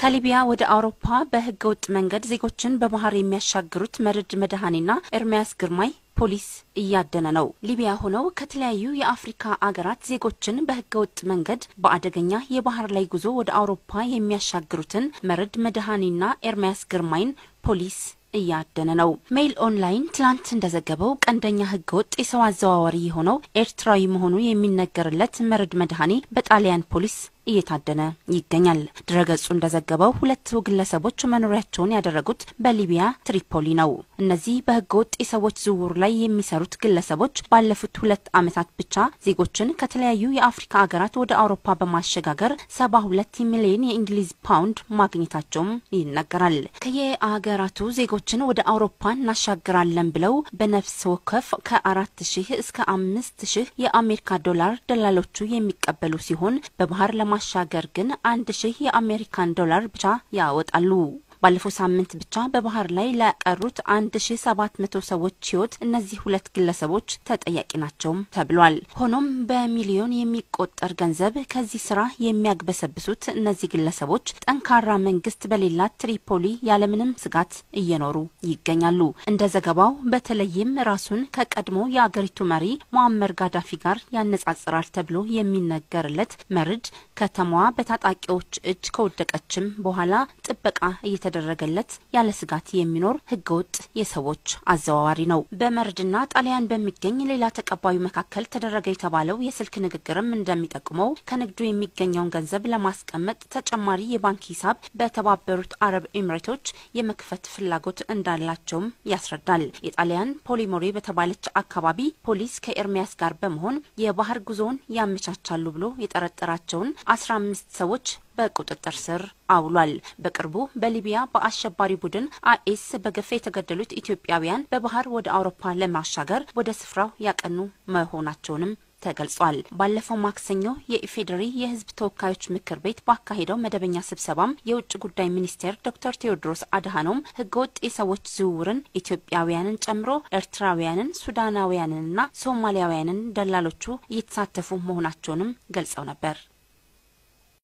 ከሊቢያ ወደ አውሮፓ በህገ ወጥ መንገድ ዜጎችን በባህር የሚያሻግሩት መርድ መድሃኔና ኤርሚያስ ግርማይ ፖሊስ እያደነ ነው። ሊቢያ ሆነው ከተለያዩ የአፍሪካ አገራት ዜጎችን በህገወጥ መንገድ በአደገኛ የባህር ላይ ጉዞ ወደ አውሮፓ የሚያሻግሩትን መርድ መድሃኔና ኤርሚያስ ግርማይን ፖሊስ እያደነ ነው። ሜይል ኦንላይን ትላንት እንደዘገበው ቀንደኛ ህገወጥ የሰው አዘዋዋሪ የሆነው ኤርትራዊ መሆኑ የሚነገርለት መርድ መድሃኔ በጣሊያን ፖሊስ እየታደነ ይገኛል። ድረገጹ እንደዘገበው ሁለቱ ግለሰቦች መኖሪያቸውን ያደረጉት በሊቢያ ትሪፖሊ ነው። እነዚህ በህገ ወጥ የሰዎች ዝውውር ላይ የሚሰሩት ግለሰቦች ባለፉት ሁለት ዓመታት ብቻ ዜጎችን ከተለያዩ የአፍሪካ አገራት ወደ አውሮፓ በማሸጋገር ሰባ ሁለት ሚሊዮን የእንግሊዝ ፓውንድ ማግኘታቸውም ይነገራል። ከየአገራቱ ዜጎችን ወደ አውሮፓ እናሻግራለን ብለው በነፍስ ወከፍ ከአራት ሺህ እስከ አምስት ሺህ የአሜሪካ ዶላር ደላሎቹ የሚቀበሉ ሲሆን በባህር ለማ ለማሻገር ግን አንድ ሺህ የአሜሪካን ዶላር ብቻ ያወጣሉ። ባለፈው ሳምንት ብቻ በባህር ላይ ለቀሩት 1700 ሰዎች ህይወት እነዚህ ሁለት ግለሰቦች ተጠያቂ ናቸውም ተብሏል። ሆኖም በሚሊዮን የሚቆጠር ገንዘብ ከዚህ ስራ የሚያግበሰብሱት እነዚህ ግለሰቦች ጠንካራ መንግስት በሌላት ትሪፖሊ ያለምንም ስጋት እየኖሩ ይገኛሉ። እንደ ዘገባው በተለይም ራሱን ከቀድሞ የአገሪቱ መሪ ሙአመር ጋዳፊ ጋር ያነጻጽራል ተብሎ የሚነገርለት መርድ ከተማዋ በታጣቂዎች እጅ ከወደቀችም በኋላ ጥበቃ እየተ የተደረገለት ያለ ስጋት የሚኖር ህገወጥ የሰዎች አዘዋዋሪ ነው። በመርድና ጣሊያን በሚገኝ ሌላ ተቀባዩ መካከል ተደረገ የተባለው የስልክ ንግግርም እንደሚጠቁመው ከንግዱ የሚገኘውን ገንዘብ ለማስቀመጥ ተጨማሪ የባንክ ሂሳብ በተባበሩት አረብ ኤምሬቶች የመክፈት ፍላጎት እንዳላቸውም ያስረዳል። የጣሊያን ፖሊሞሪ በተባለች አካባቢ ፖሊስ ከኤርሚያስ ጋር በመሆን የባህር ጉዞውን ያመቻቻሉ ብሎ የጠረጠራቸውን አስራ አምስት ሰዎች በቁጥጥር ስር አውሏል። በቅርቡ በሊቢያ በአሸባሪ ቡድን አይኤስ በግፍ የተገደሉት ኢትዮጵያውያን በባህር ወደ አውሮፓ ለማሻገር ወደ ስፍራው ያቀኑ መሆናቸውንም ተገልጿል። ባለፈው ማክሰኞ የኢፌዴሪ የሕዝብ ተወካዮች ምክር ቤት ባካሄደው መደበኛ ስብሰባም የውጭ ጉዳይ ሚኒስቴር ዶክተር ቴዎድሮስ አድሃኖም ሕገወጥ የሰዎች ዝውውርን ኢትዮጵያውያንን ጨምሮ ኤርትራውያንን፣ ሱዳናውያንንና ሶማሊያውያንን ደላሎቹ እየተሳተፉ መሆናቸውንም ገልጸው ነበር።